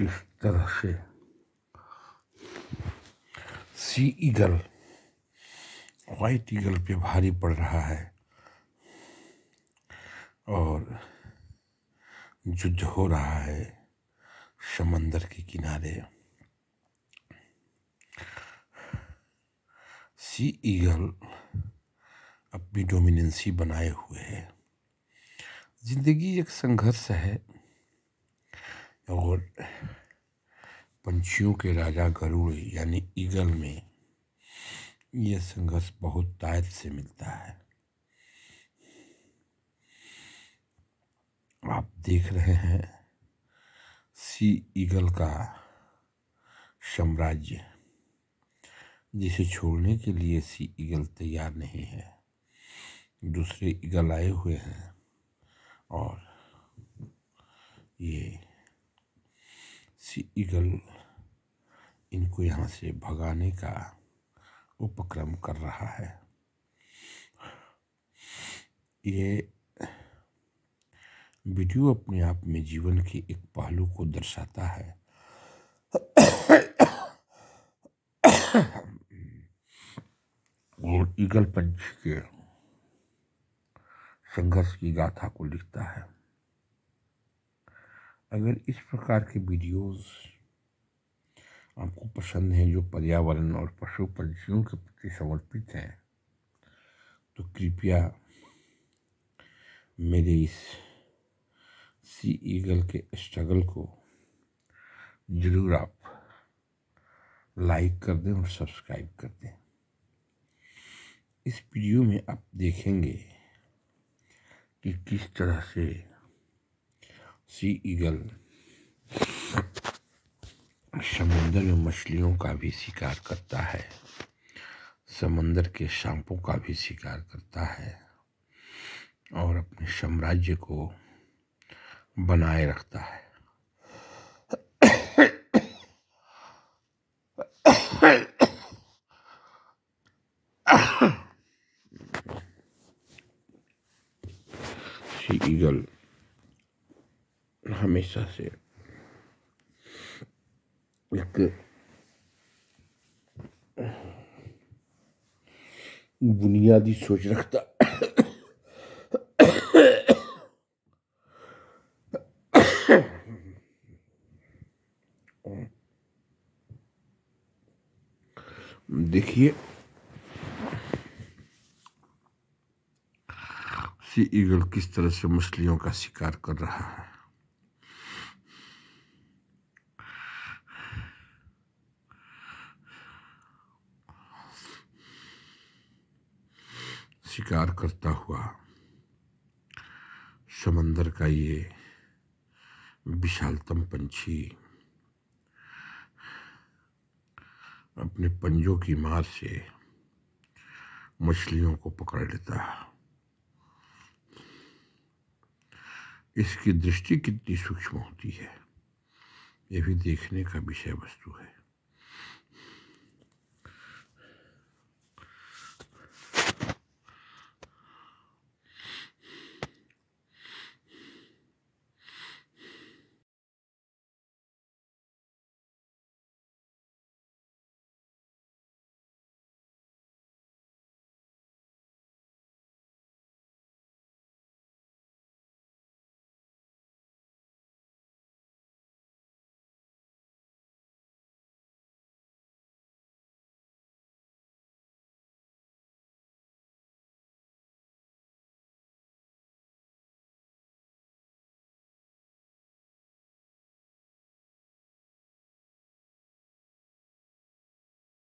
किस तरह से सी ईगल वाइट ईगल पे भारी पड़ रहा है और युद्ध हो रहा है समंदर के किनारे सी ईगल अपनी डोमिनेंसी बनाए हुए है ज़िंदगी एक संघर्ष है और पंछियों के राजा गरुड़ यानी ईगल में यह संघर्ष बहुत तायत से मिलता है आप देख रहे हैं सी ईगल का साम्राज्य जिसे छोड़ने के लिए सी ईगल तैयार नहीं है दूसरे ईगल आए हुए हैं और ये ईगल इनको यहाँ से भगाने का उपक्रम कर रहा है ये वीडियो अपने आप में जीवन के एक पहलू को दर्शाता है और ईगल पंछी के संघर्ष की गाथा को लिखता है अगर इस प्रकार के वीडियोस आपको पसंद हैं जो पर्यावरण और पशु पक्षियों के प्रति समर्पित हैं तो कृपया मेरे इस सी ईगल के स्ट्रगल को ज़रूर आप लाइक कर दें और सब्सक्राइब कर दें इस वीडियो में आप देखेंगे कि किस तरह से सी ईगल समुंदर में मछलियों का भी शिकार करता है समंदर के सांपों का भी शिकार करता है और अपने साम्राज्य को बनाए रखता है ईगल हमेशा से एक बुनियादी सोच रखता देखिए सी ईगल किस तरह से मछलियों का शिकार कर रहा है शिकार करता हुआ समंदर का ये विशालतम पंछी अपने पंजों की मार से मछलियों को पकड़ लेता इसकी दृष्टि कितनी सूक्ष्म होती है ये भी देखने का विषय वस्तु है